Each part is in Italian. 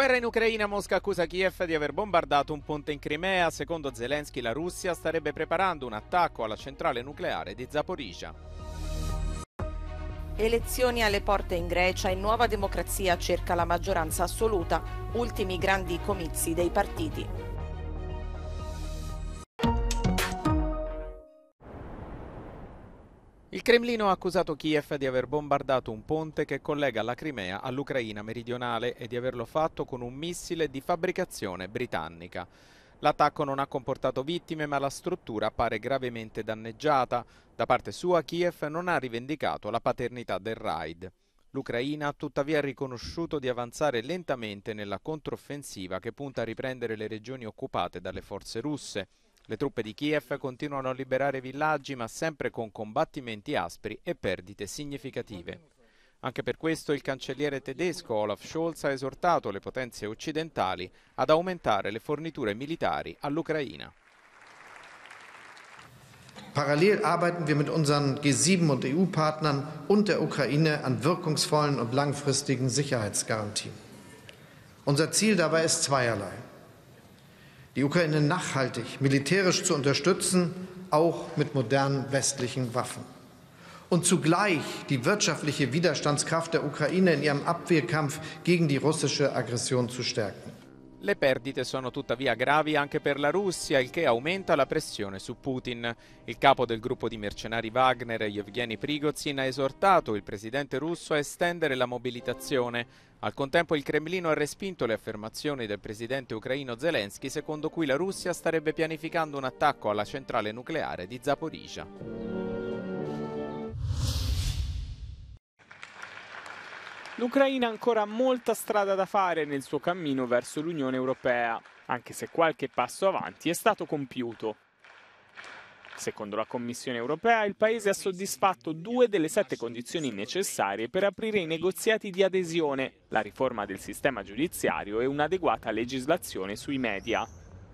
Guerra in Ucraina, Mosca accusa Kiev di aver bombardato un ponte in Crimea. Secondo Zelensky la Russia starebbe preparando un attacco alla centrale nucleare di Zaporizhia. Elezioni alle porte in Grecia e nuova democrazia cerca la maggioranza assoluta, ultimi grandi comizi dei partiti. Il Cremlino ha accusato Kiev di aver bombardato un ponte che collega la Crimea all'Ucraina meridionale e di averlo fatto con un missile di fabbricazione britannica. L'attacco non ha comportato vittime, ma la struttura appare gravemente danneggiata. Da parte sua Kiev non ha rivendicato la paternità del raid. L'Ucraina tuttavia ha riconosciuto di avanzare lentamente nella controffensiva che punta a riprendere le regioni occupate dalle forze russe. Le truppe di Kiev continuano a liberare villaggi ma sempre con combattimenti aspri e perdite significative. Anche per questo il cancelliere tedesco Olaf Scholz ha esortato le potenze occidentali ad aumentare le forniture militari all'Ucraina. Parallel arbeiten wir mit unseren G7 und EU-Partnern und der Ukraine an wirkungsvollen und langfristigen Sicherheitsgarantien. Unser Ziel dabei ist zweierlei. die Ukraine nachhaltig militärisch zu unterstützen, auch mit modernen westlichen Waffen. Und zugleich die wirtschaftliche Widerstandskraft der Ukraine in ihrem Abwehrkampf gegen die russische Aggression zu stärken. Le perdite sono tuttavia gravi anche per la Russia, il che aumenta la pressione su Putin. Il capo del gruppo di mercenari Wagner, Yevgeny Prigozhin, ha esortato il presidente russo a estendere la mobilitazione. Al contempo il Cremlino ha respinto le affermazioni del presidente ucraino Zelensky secondo cui la Russia starebbe pianificando un attacco alla centrale nucleare di Zaporizhia. L'Ucraina ha ancora molta strada da fare nel suo cammino verso l'Unione Europea, anche se qualche passo avanti è stato compiuto. Secondo la Commissione europea, il Paese ha soddisfatto due delle sette condizioni necessarie per aprire i negoziati di adesione, la riforma del sistema giudiziario e un'adeguata legislazione sui media.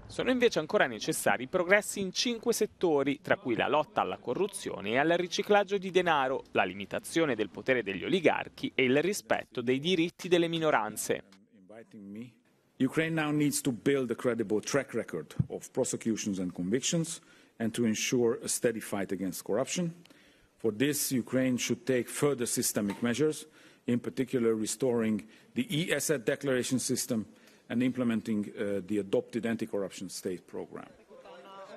Sono invece ancora necessari progressi in cinque settori, tra cui la lotta alla corruzione e al riciclaggio di denaro, la limitazione del potere degli oligarchi e il rispetto dei diritti delle minoranze. L'Ucraina ora deve costruire un a credible track record of prosecutions e convictions and to ensure a steady fight against corruption. For this, Ukraine should take further systemic measures, in particular restoring the e-asset declaration system – and implementing uh, the adopted anti-corruption state program.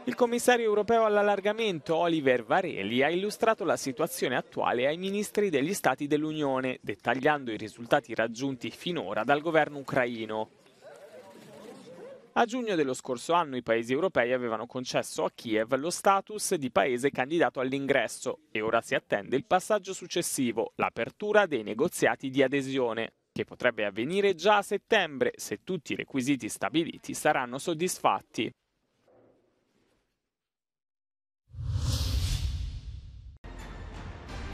Il commissario europeo all'allargamento Oliver Varelli ha illustrato la situazione attuale ai ministri degli Stati dell'Unione, dettagliando i risultati raggiunti finora dal governo ucraino. A giugno dello scorso anno i paesi europei avevano concesso a Kiev lo status di paese candidato all'ingresso e ora si attende il passaggio successivo, l'apertura dei negoziati di adesione che potrebbe avvenire già a settembre se tutti i requisiti stabiliti saranno soddisfatti.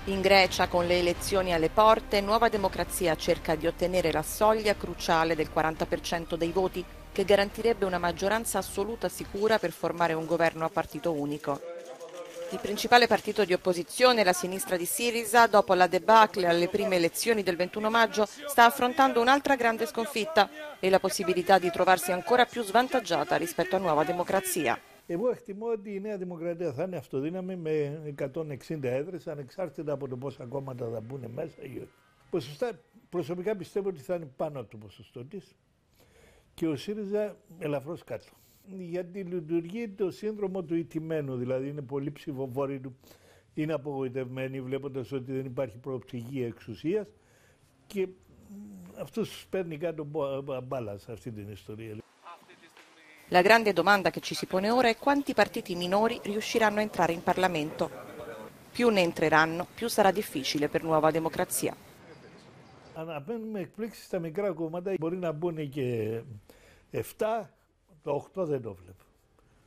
In Grecia, con le elezioni alle porte, Nuova Democrazia cerca di ottenere la soglia cruciale del 40% dei voti, che garantirebbe una maggioranza assoluta sicura per formare un governo a partito unico. Il principale partito di opposizione, la sinistra di Sirisa, dopo la debacle alle prime elezioni del 21 maggio, sta affrontando un'altra grande sconfitta e la possibilità di trovarsi ancora più svantaggiata rispetto a Nuova Democrazia. Εγώ εκτιμώ ότι η Νέα Δημοκρατία θα είναι αυτοδύναμη με 160 έδρες ανεξάρτητα από το πόσα κόμματα θα μπουν μέσα ή όχι. Ποσοστά, προσωπικά πιστεύω ότι θα είναι πάνω από το ποσοστό της και ο ΣΥΡΙΖΑ ελαφρώς κάτω. γιατί λειτουργεί το σύνδρομο του ιτημένου, δηλαδή είναι πολύ ψηφοφόροι του, είναι απογοητευμένοι βλέποντας ότι δεν υπάρχει προοπτική εξουσίας και αυτός παίρνει κάτω μπάλα σε αυτή την ιστορία. La grande domanda che ci si pone ora è quanti partiti minori riusciranno a entrare in Parlamento. Più ne entreranno, più sarà difficile per Nuova Democrazia. Αναμένουμε εκπλήξεις στα μικρά κόμματα. Μπορεί να μπουν και 7, το 8 δεν το βλέπω.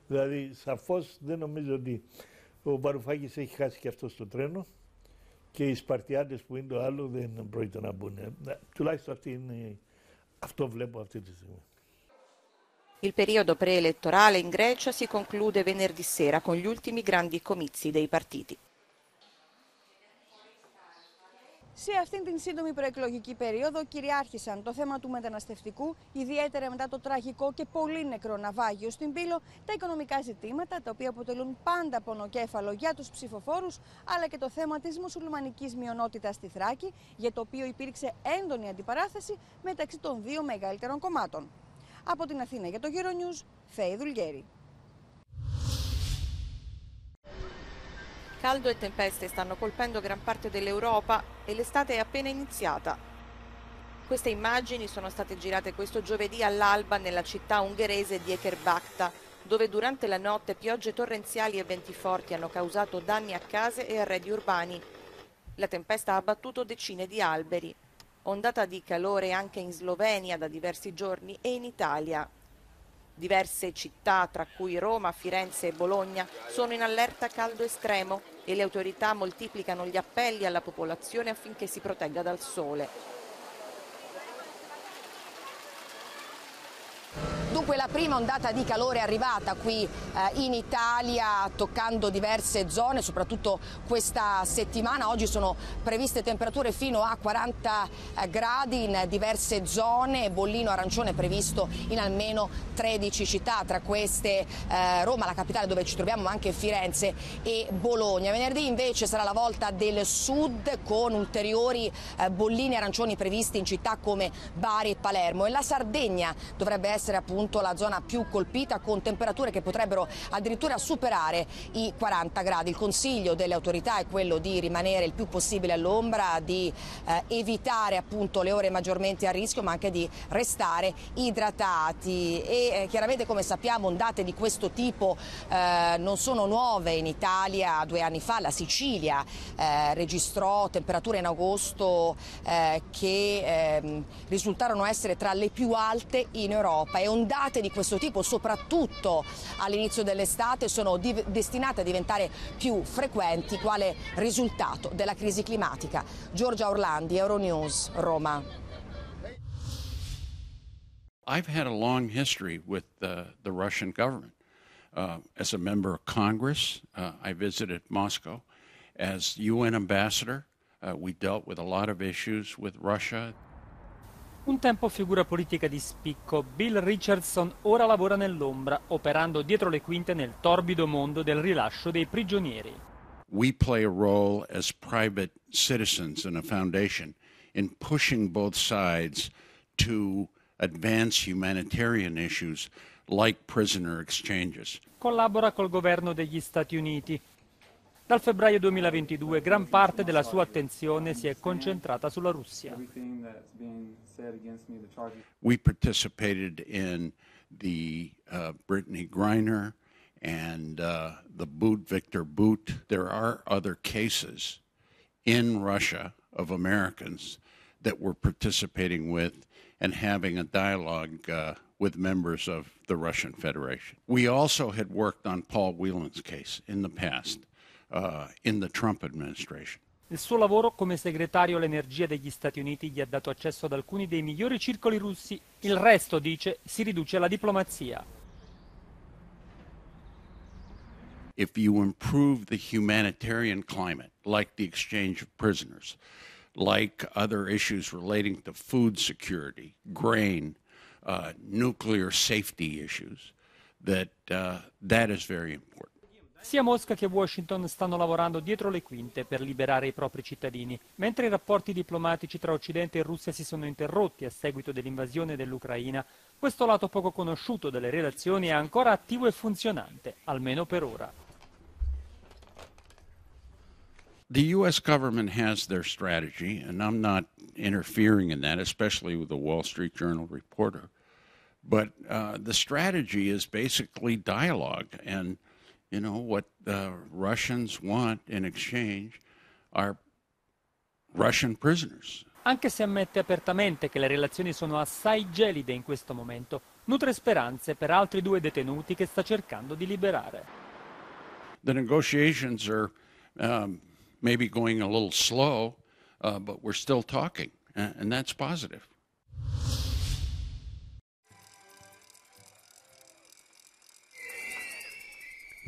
Δηλαδή, σαφώ δεν νομίζω ότι ο Μπαρουφάκη έχει χάσει και αυτό το τρένο και οι Σπαρτιάτε που είναι το άλλο δεν πρόκειται να μπουν. Ε, τουλάχιστον αυτή είναι, αυτό βλέπω αυτή τη στιγμή. Il periodo preelettorale in Grecia si conclude venerdì sera con gli ultimi grandi comizi dei partiti. Σε αυτήν την σύντομη προεκλογική περίοδο κυριάρχησαν το θέμα του μεταναστευτικού, ιδιαίτερα μετά το τραγικό και πολύ νεκρό ναυάγιο στην Πύλο, τα οικονομικά ζητήματα, τα οποία αποτελούν πάντα πονοκέφαλο για τους ψηφοφόρους, αλλά και το θέμα της μουσουλμανική μειονότητα στη Θράκη, για το οποίο υπήρξε έντονη αντιπαράθεση μεταξύ των δύο μεγαλύτερων κομμάτων. Από την Αθήνα για το Γερονιούς, Φέη Δουλγέρη. Caldo e tempeste stanno colpendo gran parte dell'Europa e l'estate è appena iniziata. Queste immagini sono state girate questo giovedì all'alba nella città ungherese di Ekerbakta, dove durante la notte piogge torrenziali e venti forti hanno causato danni a case e arredi urbani. La tempesta ha abbattuto decine di alberi. Ondata di calore anche in Slovenia da diversi giorni e in Italia. Diverse città, tra cui Roma, Firenze e Bologna, sono in allerta caldo estremo e le autorità moltiplicano gli appelli alla popolazione affinché si protegga dal sole. Dunque la prima ondata di calore è arrivata qui eh, in Italia toccando diverse zone, soprattutto questa settimana. Oggi sono previste temperature fino a 40 eh, gradi in diverse zone, bollino arancione previsto in almeno 13 città, tra queste eh, Roma, la capitale dove ci troviamo, ma anche Firenze e Bologna. Venerdì invece sarà la volta del sud con ulteriori eh, bollini arancioni previsti in città come Bari e Palermo e la Sardegna dovrebbe essere appunto appunto la zona più colpita con temperature che potrebbero addirittura superare i 40 gradi. Il consiglio delle autorità è quello di rimanere il più possibile all'ombra, di eh, evitare appunto le ore maggiormente a rischio ma anche di restare idratati e eh, chiaramente come sappiamo ondate di questo tipo eh, non sono nuove in Italia, due anni fa la Sicilia eh, registrò temperature in agosto eh, che ehm, risultarono essere tra le più alte in Europa e ondate date di questo tipo, soprattutto all'inizio dell'estate, sono destinate a diventare più frequenti quale risultato della crisi climatica. Giorgia Orlandi, Euronews, Roma. I've had a long history with the, uh, the Russian government. Uh, as a member of Congress, uh, I visited Moscow. As UN ambassador, uh, we dealt with a lot of issues with Russia. Un tempo figura politica di spicco, Bill Richardson ora lavora nell'ombra, operando dietro le quinte nel torbido mondo del rilascio dei prigionieri. We play a role as private citizens in a foundation in pushing both sides to advance humanitarian issues like prisoner exchanges. Collabora col governo degli Stati Uniti Dal febbraio 2022 gran parte della sua attenzione si è concentrata sulla Russia. We participated in the uh, Brittany Griner and uh, the Boot Victor Boot. There are other cases in Russia of Americans that we're participating with and having a dialogue uh, with members of the Russian Federation. We also had worked on Paul Whelan's case in the past uh, in the Trump administration. Il suo lavoro come segretario all'energia degli Stati Uniti gli ha dato accesso ad alcuni dei migliori circoli russi. Il resto, dice, si riduce alla diplomazia. If you improve the humanitarian climate, like the exchange of prisoners, like other issues relating to food security, grain, uh, nuclear safety issues, that uh, that is very important. Sia Mosca che Washington stanno lavorando dietro le quinte per liberare i propri cittadini, mentre i rapporti diplomatici tra Occidente e Russia si sono interrotti a seguito dell'invasione dell'Ucraina, questo lato poco conosciuto delle relazioni è ancora attivo e funzionante, almeno per ora. The US government has their strategy and I'm not interfering in that, especially with the Wall Street Journal reporter. But uh, the strategy is basically dialogue and You know, what the Russians want in exchange are Russian prisoners. Anche se ammette apertamente che le relazioni sono assai gelide in questo momento, nutre speranze per altri due detenuti che sta cercando di liberare. The negotiations are um, maybe going a little slow, uh, but we're still talking, and that's positive.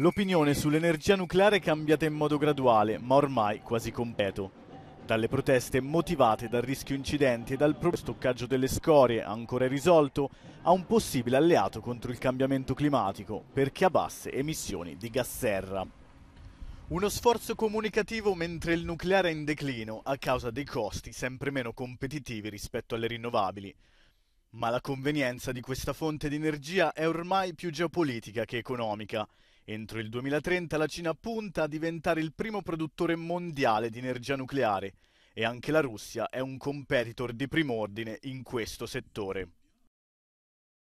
L'opinione sull'energia nucleare è cambiata in modo graduale, ma ormai quasi completo. Dalle proteste motivate dal rischio incidenti e dal proprio stoccaggio delle scorie ancora irrisolto a un possibile alleato contro il cambiamento climatico perché a basse emissioni di gas serra. Uno sforzo comunicativo mentre il nucleare è in declino a causa dei costi sempre meno competitivi rispetto alle rinnovabili. Ma la convenienza di questa fonte di energia è ormai più geopolitica che economica Entro il 2030 la Cina punta a diventare il primo produttore mondiale di energia nucleare e anche la Russia è un competitor di prim'ordine in questo settore.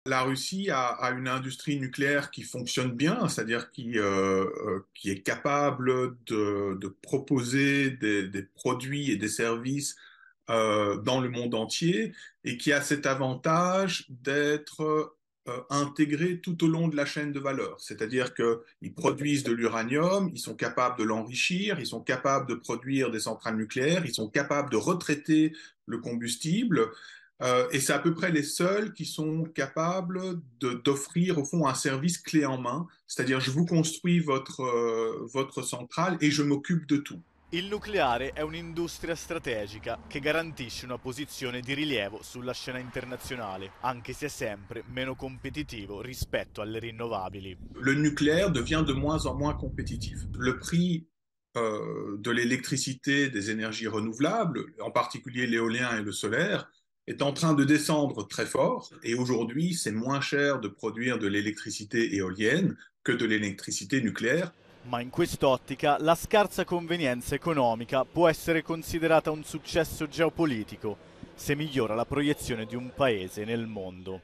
La Russia ha un'industria nucleare che funziona bene, fonctionne c'est-à-dire che euh, euh, qui, est capable de, de proposer des, des, produits et euh, dans le entier e che ha cet avantage d'être Euh, intégrés tout au long de la chaîne de valeur. C'est-à-dire qu'ils produisent de l'uranium, ils sont capables de l'enrichir, ils sont capables de produire des centrales nucléaires, ils sont capables de retraiter le combustible. Euh, et c'est à peu près les seuls qui sont capables d'offrir au fond un service clé en main, c'est-à-dire je vous construis votre, euh, votre centrale et je m'occupe de tout. Il une industrie un'industria qui che une position posizione di rilievo la scène internationale, anche se è sempre meno competitivo rispetto alle rinnovabili. Le nucléaire devient de moins en moins compétitif. Le prix euh, de l'électricité des énergies renouvelables, en particulier l'éolien et le solaire, est en train de descendre très fort et aujourd'hui c'est moins cher de produire de l'électricité éolienne que de l'électricité nucléaire. Ma in quest'ottica la scarsa convenienza economica può essere considerata un successo geopolitico se migliora la proiezione di un paese nel mondo.